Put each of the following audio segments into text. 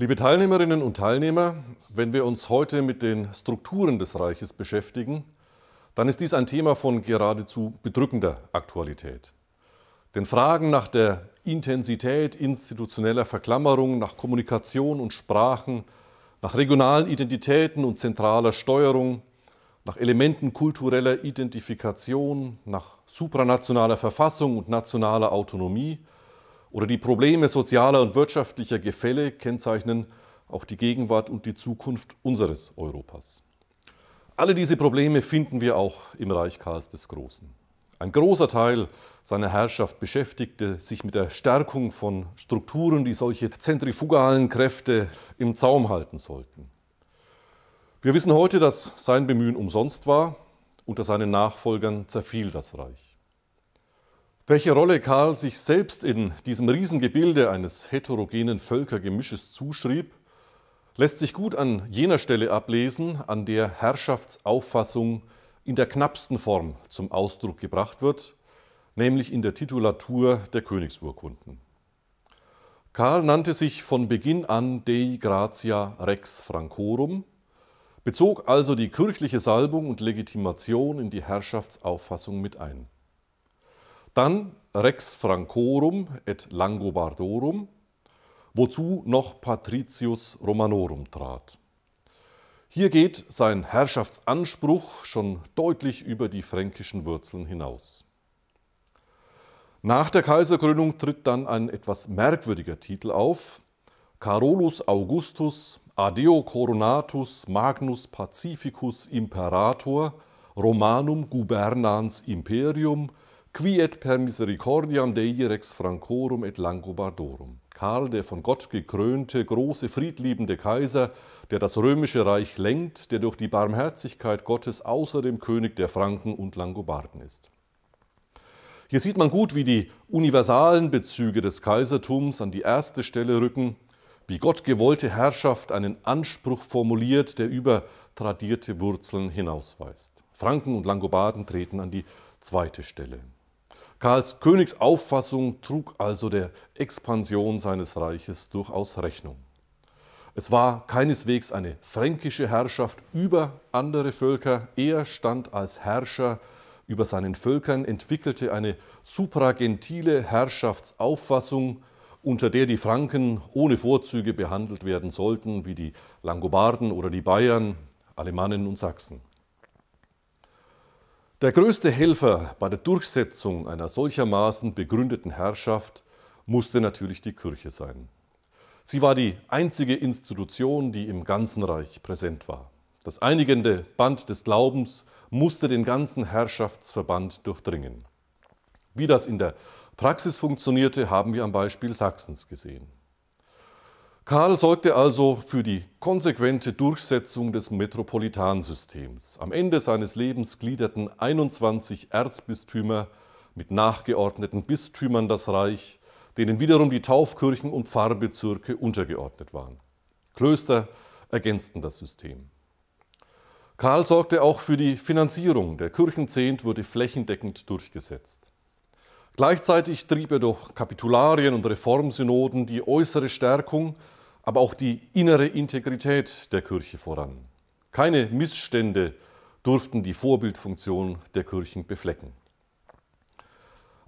Liebe Teilnehmerinnen und Teilnehmer, wenn wir uns heute mit den Strukturen des Reiches beschäftigen, dann ist dies ein Thema von geradezu bedrückender Aktualität. Denn Fragen nach der Intensität institutioneller Verklammerung, nach Kommunikation und Sprachen, nach regionalen Identitäten und zentraler Steuerung, nach Elementen kultureller Identifikation, nach supranationaler Verfassung und nationaler Autonomie oder die Probleme sozialer und wirtschaftlicher Gefälle kennzeichnen auch die Gegenwart und die Zukunft unseres Europas. Alle diese Probleme finden wir auch im Reich Karls des Großen. Ein großer Teil seiner Herrschaft beschäftigte sich mit der Stärkung von Strukturen, die solche zentrifugalen Kräfte im Zaum halten sollten. Wir wissen heute, dass sein Bemühen umsonst war. Unter seinen Nachfolgern zerfiel das Reich. Welche Rolle Karl sich selbst in diesem Riesengebilde eines heterogenen Völkergemisches zuschrieb, lässt sich gut an jener Stelle ablesen, an der Herrschaftsauffassung in der knappsten Form zum Ausdruck gebracht wird, nämlich in der Titulatur der Königsurkunden. Karl nannte sich von Beginn an Dei Gratia Rex Francorum, bezog also die kirchliche Salbung und Legitimation in die Herrschaftsauffassung mit ein. Dann Rex Francorum et Langobardorum, wozu noch Patricius Romanorum trat. Hier geht sein Herrschaftsanspruch schon deutlich über die fränkischen Wurzeln hinaus. Nach der Kaiserkrönung tritt dann ein etwas merkwürdiger Titel auf: Carolus Augustus Adeo Coronatus Magnus Pacificus Imperator Romanum Gubernans Imperium qui et per misericordiam Dei rex francorum et langobardorum. Karl, der von Gott gekrönte, große, friedliebende Kaiser, der das römische Reich lenkt, der durch die Barmherzigkeit Gottes außerdem König der Franken und Langobarden ist. Hier sieht man gut, wie die universalen Bezüge des Kaisertums an die erste Stelle rücken, wie Gott gewollte Herrschaft einen Anspruch formuliert, der über tradierte Wurzeln hinausweist. Franken und Langobarden treten an die zweite Stelle. Karls Königsauffassung trug also der Expansion seines Reiches durchaus Rechnung. Es war keineswegs eine fränkische Herrschaft über andere Völker, er stand als Herrscher über seinen Völkern, entwickelte eine supragentile Herrschaftsauffassung, unter der die Franken ohne Vorzüge behandelt werden sollten, wie die Langobarden oder die Bayern, Alemannen und Sachsen. Der größte Helfer bei der Durchsetzung einer solchermaßen begründeten Herrschaft musste natürlich die Kirche sein. Sie war die einzige Institution, die im ganzen Reich präsent war. Das einigende Band des Glaubens musste den ganzen Herrschaftsverband durchdringen. Wie das in der Praxis funktionierte, haben wir am Beispiel Sachsens gesehen. Karl sorgte also für die konsequente Durchsetzung des Metropolitansystems. Am Ende seines Lebens gliederten 21 Erzbistümer mit nachgeordneten Bistümern das Reich, denen wiederum die Taufkirchen und Pfarrbezirke untergeordnet waren. Klöster ergänzten das System. Karl sorgte auch für die Finanzierung. Der Kirchenzehnt wurde flächendeckend durchgesetzt. Gleichzeitig trieb er durch Kapitularien und Reformsynoden die äußere Stärkung aber auch die innere Integrität der Kirche voran. Keine Missstände durften die Vorbildfunktion der Kirchen beflecken.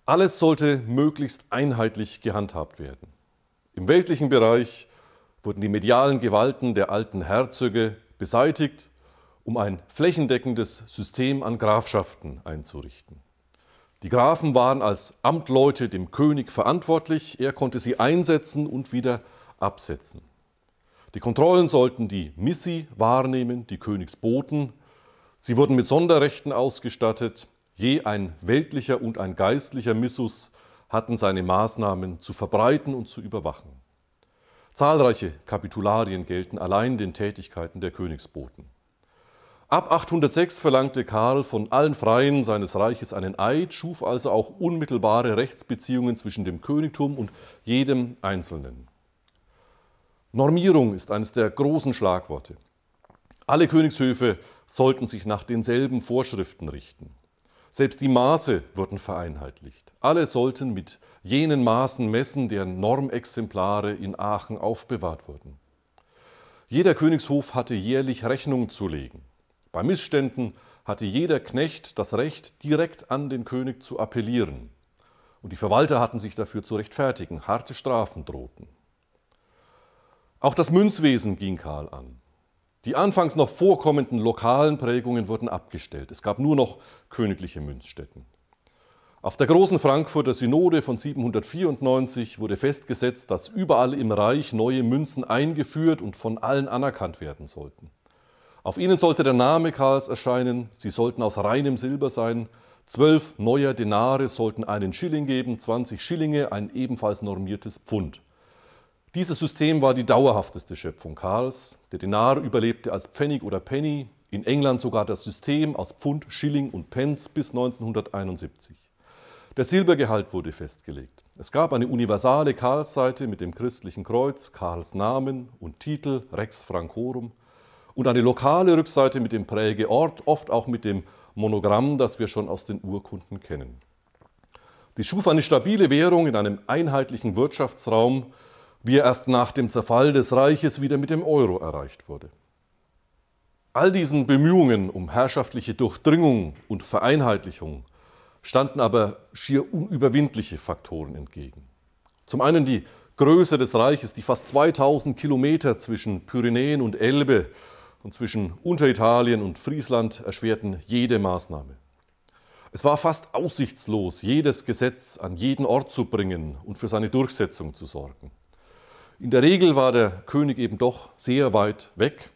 Alles sollte möglichst einheitlich gehandhabt werden. Im weltlichen Bereich wurden die medialen Gewalten der alten Herzöge beseitigt, um ein flächendeckendes System an Grafschaften einzurichten. Die Grafen waren als Amtleute dem König verantwortlich, er konnte sie einsetzen und wieder absetzen. Die Kontrollen sollten die Missi wahrnehmen, die Königsboten. Sie wurden mit Sonderrechten ausgestattet. Je ein weltlicher und ein geistlicher Missus hatten seine Maßnahmen zu verbreiten und zu überwachen. Zahlreiche Kapitularien gelten allein den Tätigkeiten der Königsboten. Ab 806 verlangte Karl von allen Freien seines Reiches einen Eid, schuf also auch unmittelbare Rechtsbeziehungen zwischen dem Königtum und jedem Einzelnen. Normierung ist eines der großen Schlagworte. Alle Königshöfe sollten sich nach denselben Vorschriften richten. Selbst die Maße wurden vereinheitlicht. Alle sollten mit jenen Maßen messen, deren Normexemplare in Aachen aufbewahrt wurden. Jeder Königshof hatte jährlich Rechnung zu legen. Bei Missständen hatte jeder Knecht das Recht, direkt an den König zu appellieren. Und die Verwalter hatten sich dafür zu rechtfertigen, harte Strafen drohten. Auch das Münzwesen ging Karl an. Die anfangs noch vorkommenden lokalen Prägungen wurden abgestellt. Es gab nur noch königliche Münzstätten. Auf der großen Frankfurter Synode von 794 wurde festgesetzt, dass überall im Reich neue Münzen eingeführt und von allen anerkannt werden sollten. Auf ihnen sollte der Name Karls erscheinen, sie sollten aus reinem Silber sein, zwölf neuer Denare sollten einen Schilling geben, 20 Schillinge ein ebenfalls normiertes Pfund. Dieses System war die dauerhafteste Schöpfung Karls. Der Denar überlebte als Pfennig oder Penny, in England sogar das System aus Pfund, Schilling und Pence bis 1971. Der Silbergehalt wurde festgelegt. Es gab eine universale Karlsseite mit dem christlichen Kreuz, Karls Namen und Titel Rex Francorum und eine lokale Rückseite mit dem Prägeort, oft auch mit dem Monogramm, das wir schon aus den Urkunden kennen. Die schuf eine stabile Währung in einem einheitlichen Wirtschaftsraum, wie er erst nach dem Zerfall des Reiches wieder mit dem Euro erreicht wurde. All diesen Bemühungen um herrschaftliche Durchdringung und Vereinheitlichung standen aber schier unüberwindliche Faktoren entgegen. Zum einen die Größe des Reiches, die fast 2000 Kilometer zwischen Pyrenäen und Elbe und zwischen Unteritalien und Friesland erschwerten jede Maßnahme. Es war fast aussichtslos, jedes Gesetz an jeden Ort zu bringen und für seine Durchsetzung zu sorgen. In der Regel war der König eben doch sehr weit weg,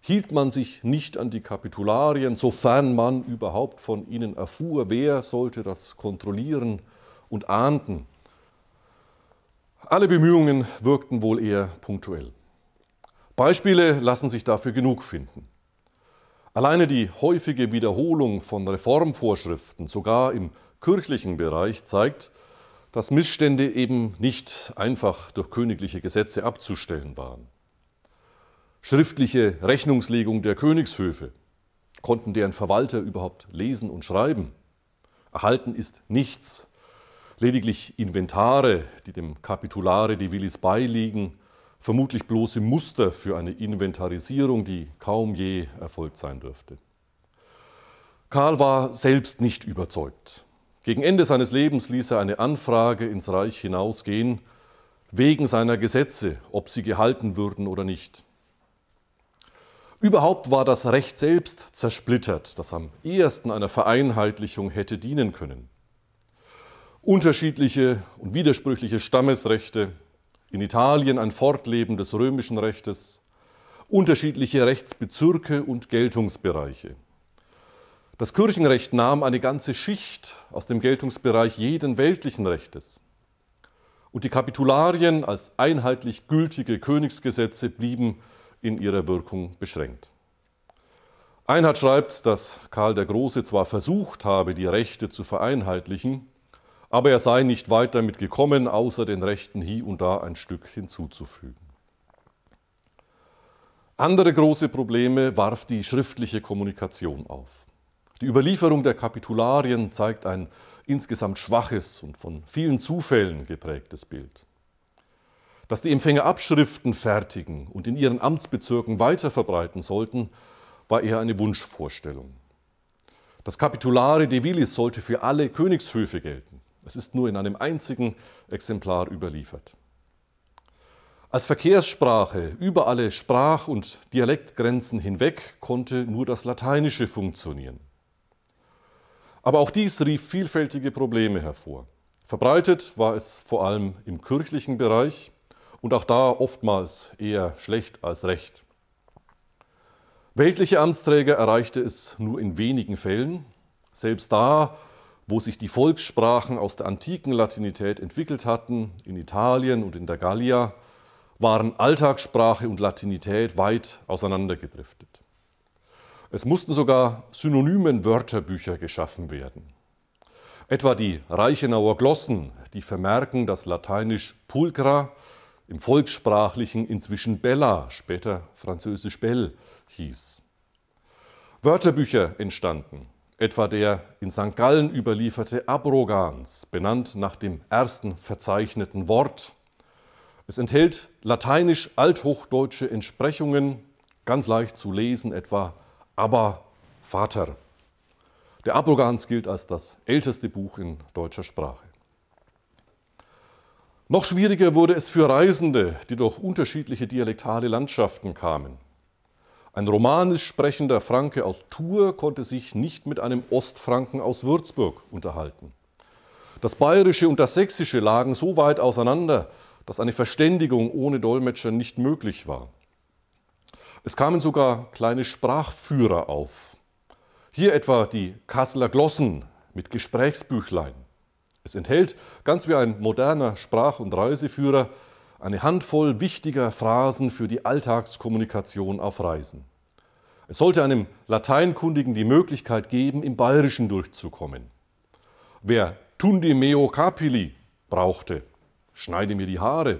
hielt man sich nicht an die Kapitularien, sofern man überhaupt von ihnen erfuhr, wer sollte das kontrollieren und ahnden. Alle Bemühungen wirkten wohl eher punktuell. Beispiele lassen sich dafür genug finden. Alleine die häufige Wiederholung von Reformvorschriften, sogar im kirchlichen Bereich, zeigt, dass Missstände eben nicht einfach durch königliche Gesetze abzustellen waren. Schriftliche Rechnungslegung der Königshöfe konnten deren Verwalter überhaupt lesen und schreiben. Erhalten ist nichts, lediglich Inventare, die dem Kapitulare die Willis beiliegen, vermutlich bloße Muster für eine Inventarisierung, die kaum je erfolgt sein dürfte. Karl war selbst nicht überzeugt gegen Ende seines Lebens ließ er eine Anfrage ins Reich hinausgehen, wegen seiner Gesetze, ob sie gehalten würden oder nicht. Überhaupt war das Recht selbst zersplittert, das am ehesten einer Vereinheitlichung hätte dienen können. Unterschiedliche und widersprüchliche Stammesrechte, in Italien ein Fortleben des römischen Rechtes, unterschiedliche Rechtsbezirke und Geltungsbereiche. Das Kirchenrecht nahm eine ganze Schicht aus dem Geltungsbereich jeden weltlichen Rechtes. Und die Kapitularien als einheitlich gültige Königsgesetze blieben in ihrer Wirkung beschränkt. Einhard schreibt, dass Karl der Große zwar versucht habe, die Rechte zu vereinheitlichen, aber er sei nicht weit damit gekommen, außer den Rechten hier und da ein Stück hinzuzufügen. Andere große Probleme warf die schriftliche Kommunikation auf. Die Überlieferung der Kapitularien zeigt ein insgesamt schwaches und von vielen Zufällen geprägtes Bild. Dass die Empfänger Abschriften fertigen und in ihren Amtsbezirken weiterverbreiten sollten, war eher eine Wunschvorstellung. Das Kapitulare de Vilis sollte für alle Königshöfe gelten. Es ist nur in einem einzigen Exemplar überliefert. Als Verkehrssprache über alle Sprach- und Dialektgrenzen hinweg konnte nur das Lateinische funktionieren. Aber auch dies rief vielfältige Probleme hervor. Verbreitet war es vor allem im kirchlichen Bereich und auch da oftmals eher schlecht als recht. Weltliche Amtsträger erreichte es nur in wenigen Fällen, selbst da, wo sich die Volkssprachen aus der antiken Latinität entwickelt hatten, in Italien und in der Gallia, waren Alltagssprache und Latinität weit auseinandergedriftet. Es mussten sogar Synonymen-Wörterbücher geschaffen werden. Etwa die Reichenauer Glossen, die vermerken dass Lateinisch pulcra, im Volkssprachlichen inzwischen bella, später französisch belle hieß. Wörterbücher entstanden, etwa der in St. Gallen überlieferte Abrogans, benannt nach dem ersten verzeichneten Wort. Es enthält lateinisch-althochdeutsche Entsprechungen, ganz leicht zu lesen, etwa aber Vater. Der Abrogans gilt als das älteste Buch in deutscher Sprache. Noch schwieriger wurde es für Reisende, die durch unterschiedliche dialektale Landschaften kamen. Ein romanisch sprechender Franke aus Tours konnte sich nicht mit einem Ostfranken aus Würzburg unterhalten. Das Bayerische und das Sächsische lagen so weit auseinander, dass eine Verständigung ohne Dolmetscher nicht möglich war. Es kamen sogar kleine Sprachführer auf. Hier etwa die Kasseler Glossen mit Gesprächsbüchlein. Es enthält, ganz wie ein moderner Sprach- und Reiseführer, eine Handvoll wichtiger Phrasen für die Alltagskommunikation auf Reisen. Es sollte einem Lateinkundigen die Möglichkeit geben, im Bayerischen durchzukommen. Wer Tundi meo capili brauchte, schneide mir die Haare,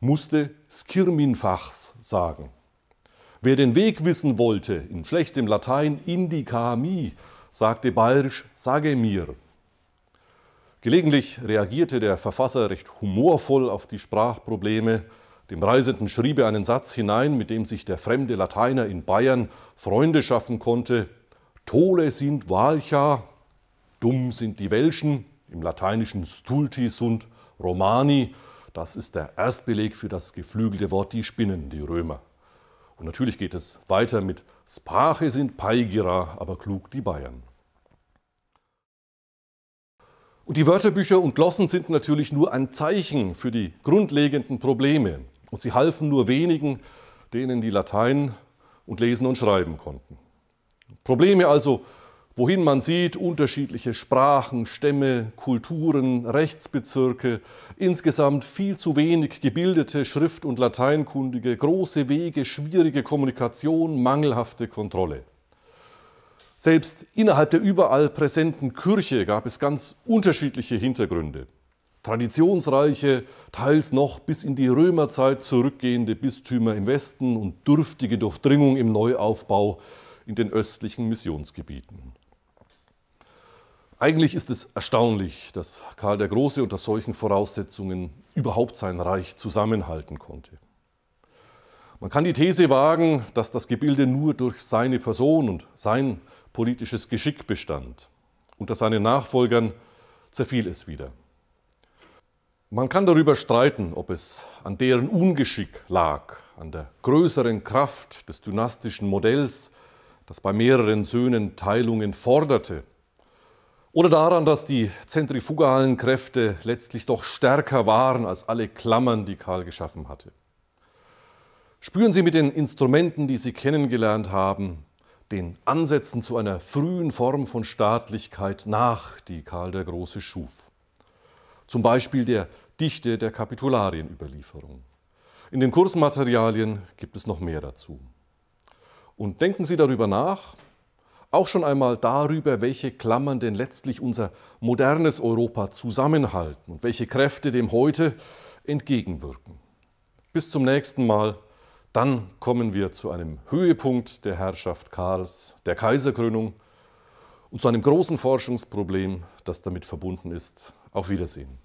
musste Skirminfachs sagen. Wer den Weg wissen wollte, in schlechtem Latein indica mi, sagte bayerisch sage mir. Gelegentlich reagierte der Verfasser recht humorvoll auf die Sprachprobleme. Dem Reisenden schrieb er einen Satz hinein, mit dem sich der fremde Lateiner in Bayern Freunde schaffen konnte. Tole sind Walcha, dumm sind die Welschen, im Lateinischen stulti sunt Romani. Das ist der Erstbeleg für das geflügelte Wort die Spinnen, die Römer. Und natürlich geht es weiter mit Sprache sind Peigira, aber klug die Bayern. Und die Wörterbücher und Glossen sind natürlich nur ein Zeichen für die grundlegenden Probleme. Und sie halfen nur wenigen, denen die Latein und lesen und schreiben konnten. Probleme also wohin man sieht, unterschiedliche Sprachen, Stämme, Kulturen, Rechtsbezirke, insgesamt viel zu wenig gebildete Schrift- und Lateinkundige, große Wege, schwierige Kommunikation, mangelhafte Kontrolle. Selbst innerhalb der überall präsenten Kirche gab es ganz unterschiedliche Hintergründe. Traditionsreiche, teils noch bis in die Römerzeit zurückgehende Bistümer im Westen und dürftige Durchdringung im Neuaufbau in den östlichen Missionsgebieten. Eigentlich ist es erstaunlich, dass Karl der Große unter solchen Voraussetzungen überhaupt sein Reich zusammenhalten konnte. Man kann die These wagen, dass das Gebilde nur durch seine Person und sein politisches Geschick bestand. Unter seinen Nachfolgern zerfiel es wieder. Man kann darüber streiten, ob es an deren Ungeschick lag, an der größeren Kraft des dynastischen Modells, das bei mehreren Söhnen Teilungen forderte, oder daran, dass die zentrifugalen Kräfte letztlich doch stärker waren als alle Klammern, die Karl geschaffen hatte. Spüren Sie mit den Instrumenten, die Sie kennengelernt haben, den Ansätzen zu einer frühen Form von Staatlichkeit nach, die Karl der Große schuf. Zum Beispiel der Dichte der Kapitularienüberlieferung. In den Kursmaterialien gibt es noch mehr dazu. Und denken Sie darüber nach, auch schon einmal darüber, welche Klammern denn letztlich unser modernes Europa zusammenhalten und welche Kräfte dem heute entgegenwirken. Bis zum nächsten Mal, dann kommen wir zu einem Höhepunkt der Herrschaft Karls, der Kaiserkrönung und zu einem großen Forschungsproblem, das damit verbunden ist. Auf Wiedersehen.